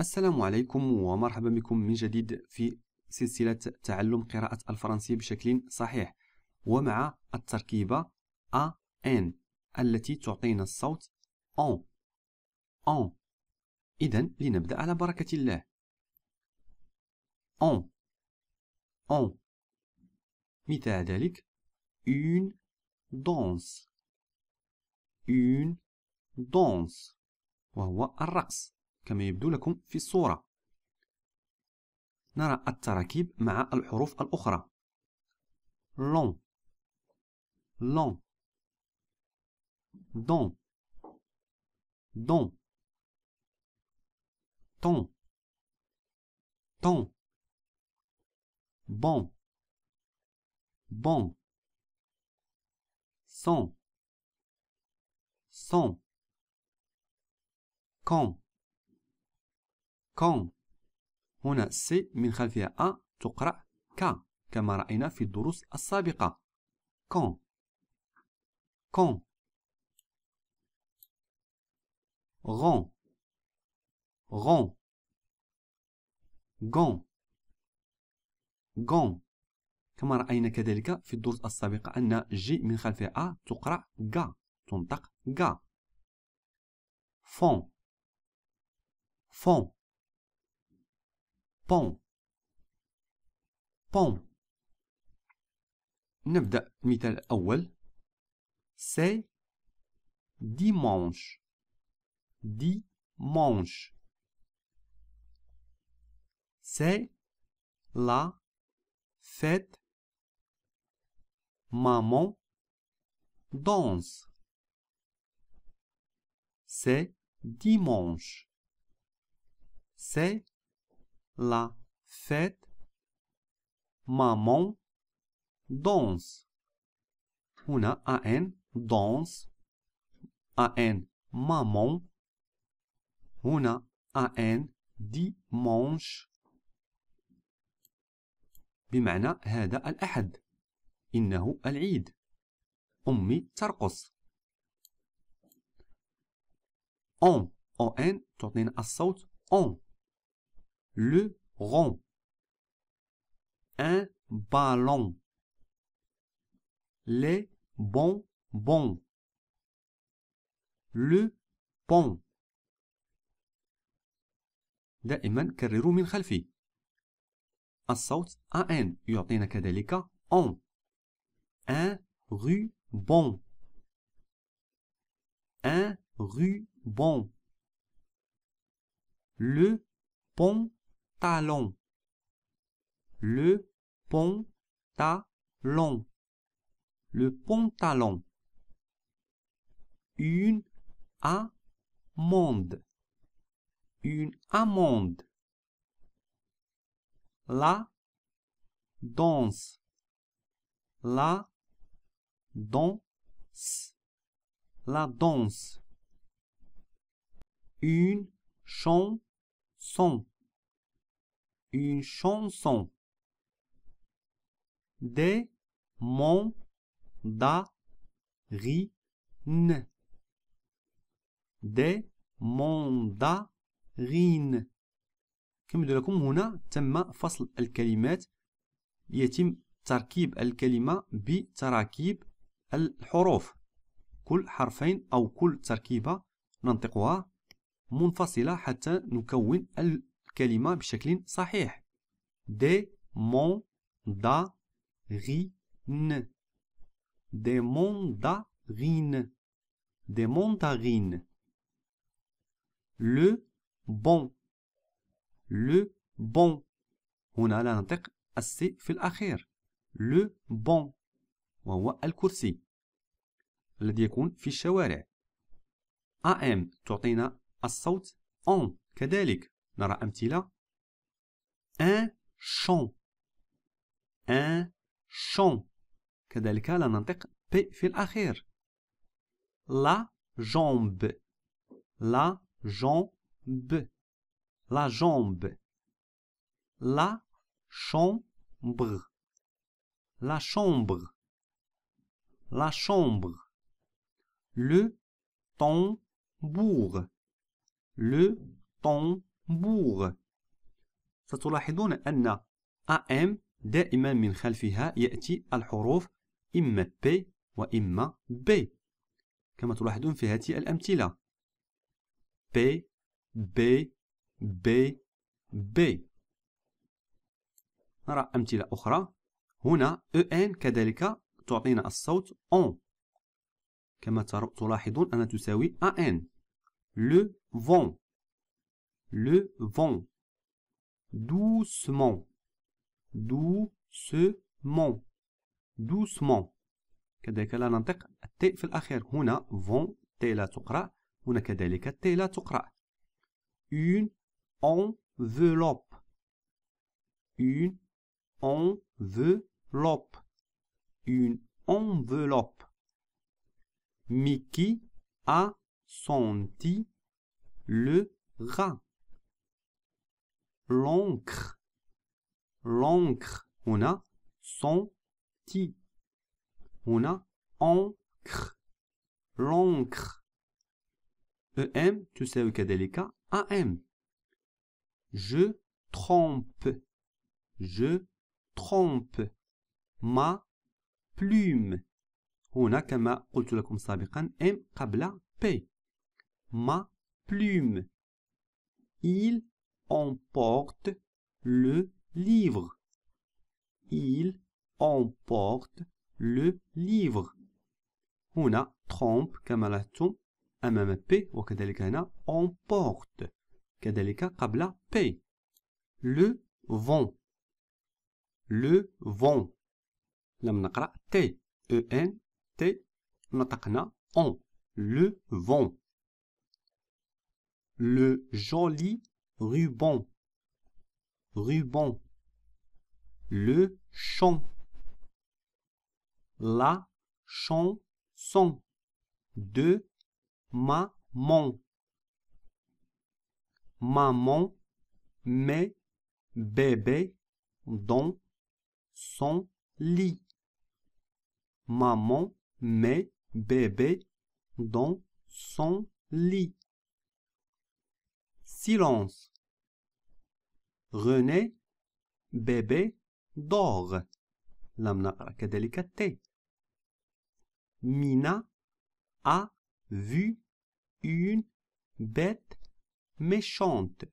السلام عليكم ومرحبا بكم من جديد في سلسلة تعلم قراءة الفرنسية بشكل صحيح ومع التركيبة N التي تعطينا الصوت ON ON إذا لنبدأ على بركة الله ON ON مثال ذلك أون دونس أون دونس وهو الرقص كما يبدو لكم في الصورة نرى التراكيب مع الحروف الأخرى لون لون دون دون طون طون بون بون سون سون كون كون هنا سي من خلفها أ تقرأ كا كما رأينا في الدروس السابقة كون كون غون غون غون غون كما رأينا كذلك في الدروس السابقة أن جي من خلفها أ تقرأ غا تنطق غا فون فون بون بون نبدأ c'est الأول C'est dimanche dimanche c'est la fête maman danse c'est dimanche c'est la fête, maman danse. a AN danse, AN maman, a AN dimanche بمعنى هذا الأحد إنه العيد أمي ترقص أون أو أن تعطينا الصوت أون Le rond. Un ballon. Les bonbons. Le pont. D'aimant, carrément, le bonbon. Je vais le faire de l'autre a un. Il nous donne un. Un ruban. Un ruban. Le pont talon. Le pont Le pantalon. Une amende. Une amende. La danse. La danse. La danse. Une chanson une chanson. de mon mon da ri ne كما لكم هنا تم فصل الكلمات يتم تركيب الكلمة بتراكيب الحروف كل حرفين أو كل تركيبة ننطقها منفصلة حتى نكون الكلمة بشكل صحيح دي مون دا غين دي مون دا غين دي ن لو بون لو بون هنا لا ننطق السي في الأخير لو بون وهو الكرسي الذي يكون في الشوارع أم تعطينا الصوت أون كذلك un champ un champ كذلك لا ننطق ب في الأخير la jambe la jambe la jambe la chambre la chambre la chambre le tambour le tambour بوغ ستلاحظون أن أم دائما من خلفها يأتي الحروف إما P وإما B كما تلاحظون في هذه الأمثلة P B B B نرى أمثلة أخرى هنا EN كذلك تعطينا الصوت أون كما تلاحظون أنها تساوي AN لو فون le vent. Doucement, doucement, doucement. كذلك لا ننطق التاء في الأخير هنا فون تاء لا تقرأ هنا كذلك تاء لا تقرأ une enveloppe une enveloppe une enveloppe Mickey a senti le rat l'encre. L'encre. On a senti. On a encre. L'encre. E-M, tu sais e délicat. A A-M. Je trempe, Je trempe, Ma plume. On a je vous l'ai dit précédemment, M قبل P. Ma plume. Il emporte le livre. Il emporte le livre. On a trompe, camalaton, MMP, ou Kadelikana, emporte. Kadelika, Kabla, P. Le vent. Le vent. L'amnakra, T. E-N, T. Natakana, on. Le vent. Le joli ruban, ruban, le chant, la chanson de maman, maman met bébé dans son lit, maman met bébé dans son lit. Silence. René, bébé, dort. لم كذلك Mina a vu une bête méchante.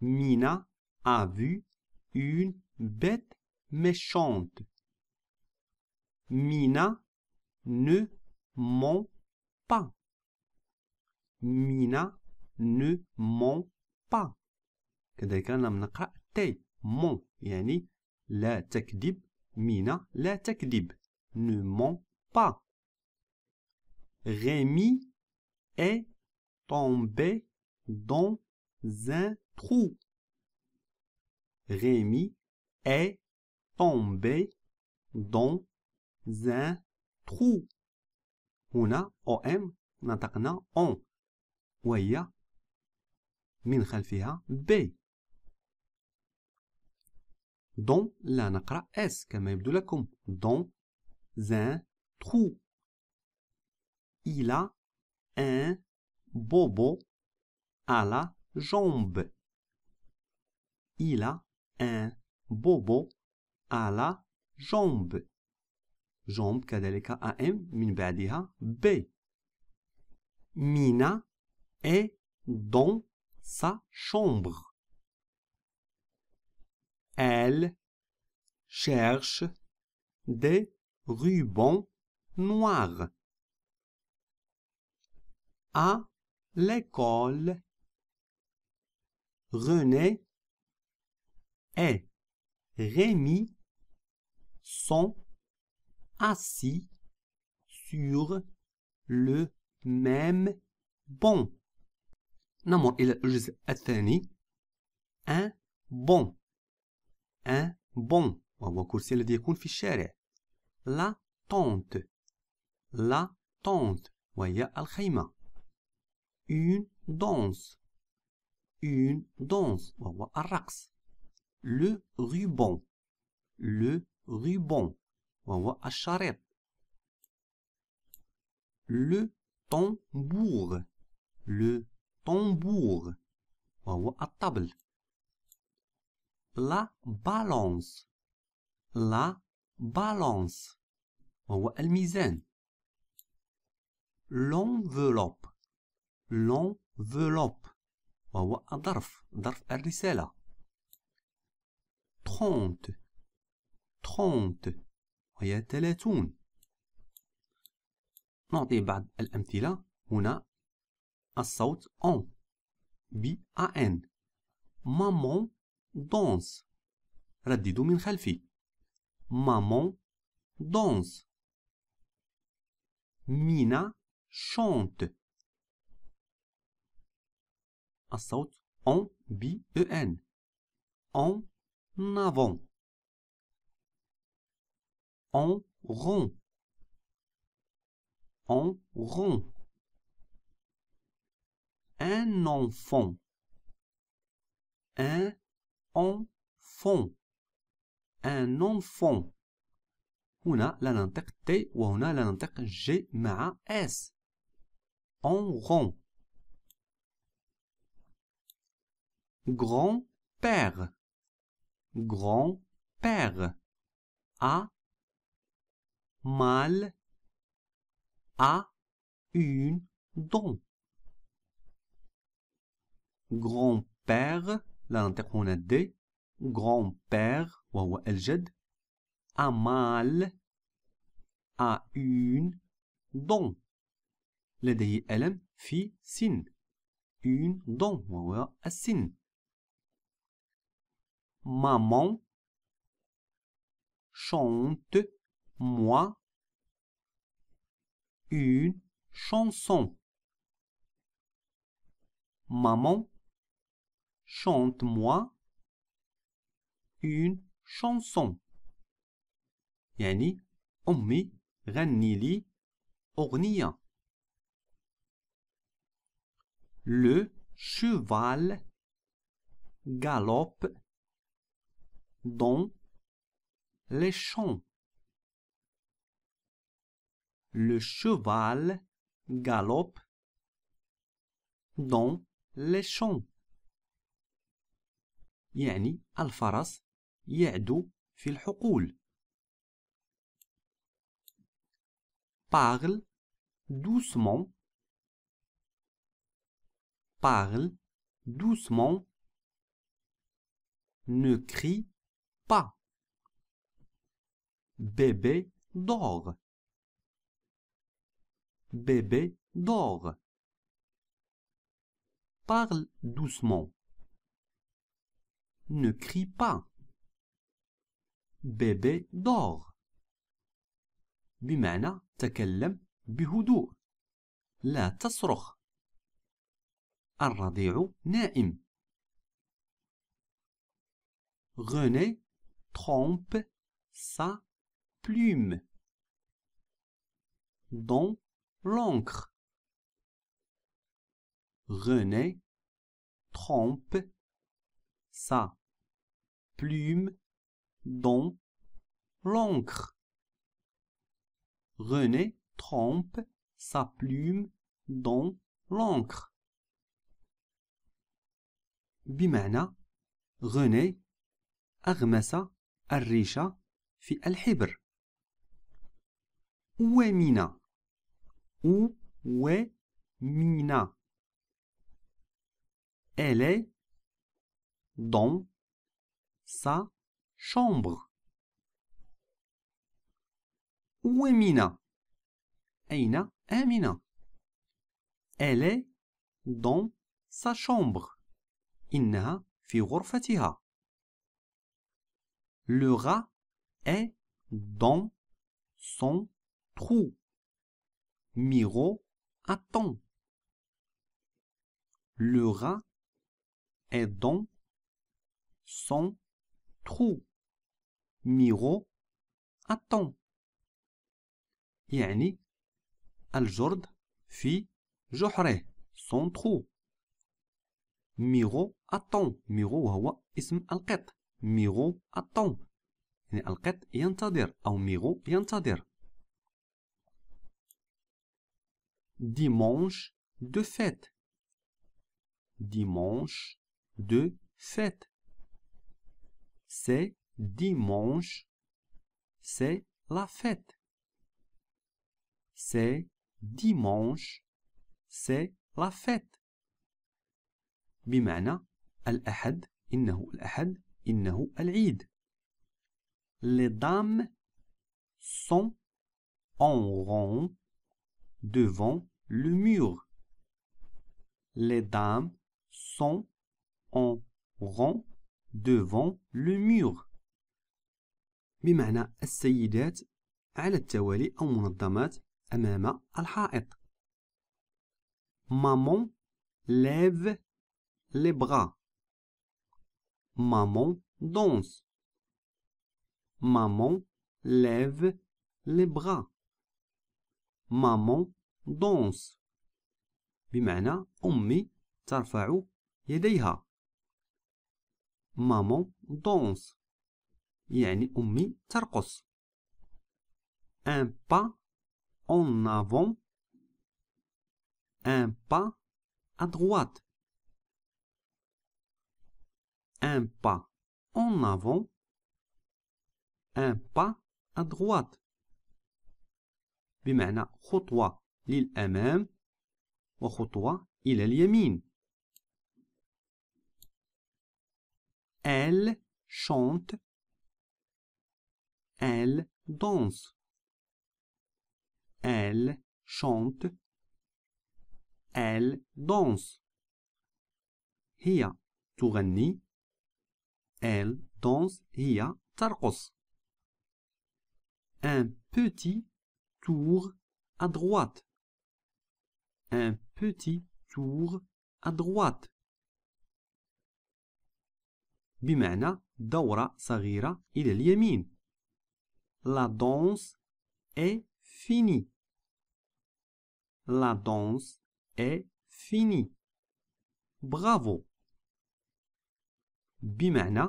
Mina a vu une bête méchante. Mina ne ment pas. Mina ne ment pas. كذلك لم نقرأ تي مون يعني l'a تكذب ne pas Rémi est tombé dans un trou. Rémi est tombé dans un trou. هنا OM on B dans la est s comme il dans un trou il a un bobo à la jambe il a un bobo à la jambe Jambe, كذلك AM Min بعدها B Mina est dans sa chambre elle cherche des rubans noirs. À l'école, René et Rémi sont assis sur le même banc. Un bon un hein? bon. On va courser le diakoun fichere. La tente. La tente. Voyez al khayma. Une danse. Une danse. On va al Le ruban. Le ruban. On va al charret. Le tambour. Le tambour. On va à table. لا بالونس لا بالونس وهو الميزان لونفلوب لونفلوب وهو الظرف ظرف الرسالة تخونت تخونت وهي ثلاثون نعطي بعض الأمثلة هنا الصوت أون بي ان مامون danse Radidou, من maman danse Mina chante saut, en b e n en avant en rond en rond un enfant un fond, un enfant a la ننطق T وهنا la ننطق G مع S en rond grand-père grand-père a mal A. une Don. grand-père Grand-père, ou elle jette, a mal à une dent. L'aideille elle, fille, signe. Une dent, ou elle signe. Maman chante moi une chanson. Maman chante-moi une chanson. يعني Ommi غني لي Le cheval galope dans les champs. Le cheval galope dans les champs. يعني الفرس يعدو في الحقول parle doucement parle doucement ne crie pas bébé dort bébé dort parle doucement ne crie pas. bébé dort bimena, te kelen, bihoudoo, la tas roch, a rené, trompe, sa, plume. don, l'encre. rené, trompe, sa plume dans l'encre. René trempe sa plume dans l'encre. Bimana, René agmasa arricha fi al-hibr. Où est Mina? Où Elle est dans sa chambre. Où est Mina Elle est dans sa chambre. n'a Le rat est dans son trou. Miro attend. Le rat est dans son trou. Miro attend. Yani al في fi Johre, son trou. Miro attend. Miro wa ism al ket Miro attend. Yani al ket yantader, au Miro yantadir. Dimanche de fête. Dimanche de fête c'est dimanche, c'est la fête. C'est dimanche, c'est la fête. بمعنى الأحد إنه الأحد إنه العيد. Les dames sont en rond devant le mur. Les dames sont en rond devant le mur بمعنى السيدات على التوالي أو منظمات أمام الحائط مامون لاف لي بغا مامون دونس مامون لاف لي بغا مامون دونس بمعنى أمي ترفع يديها maman dans j'ai un mi un pas en avant un pas à droite un pas en avant un pas à droite bimena choutoua l'il m'a ou choutoua il est Elle chante. Elle danse. Elle chante. Elle danse. Hia تغني. Elle danse. Hia ترقص. Un petit tour à droite. Un petit tour à droite. بمعنى دورة صغيرة إلى اليمين La danse est finie La danse est finie برافو بمعنى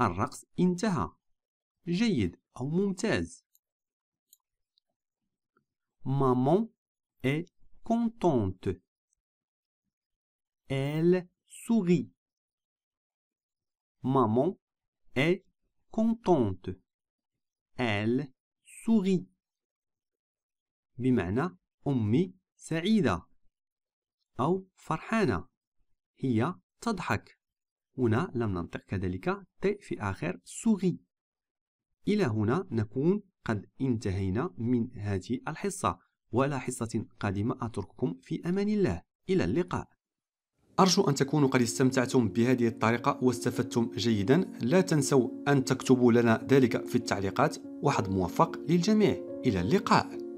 الرقص انتهى جيد أو ممتاز Maman est contente Elle sourit Maman est contente. Elle sourit. بمعنى أمي سعيدة أو فرحانة هي تضحك هنا لم ننطق كذلك ت في آخر سوغي إلى هنا نكون قد انتهينا من هذه الحصة ولا حصة قادمة أترككم في أمان الله إلى اللقاء أرجو أن تكونوا قد استمتعتم بهذه الطريقة واستفدتم جيدا لا تنسوا أن تكتبوا لنا ذلك في التعليقات وحد موفق للجميع إلى اللقاء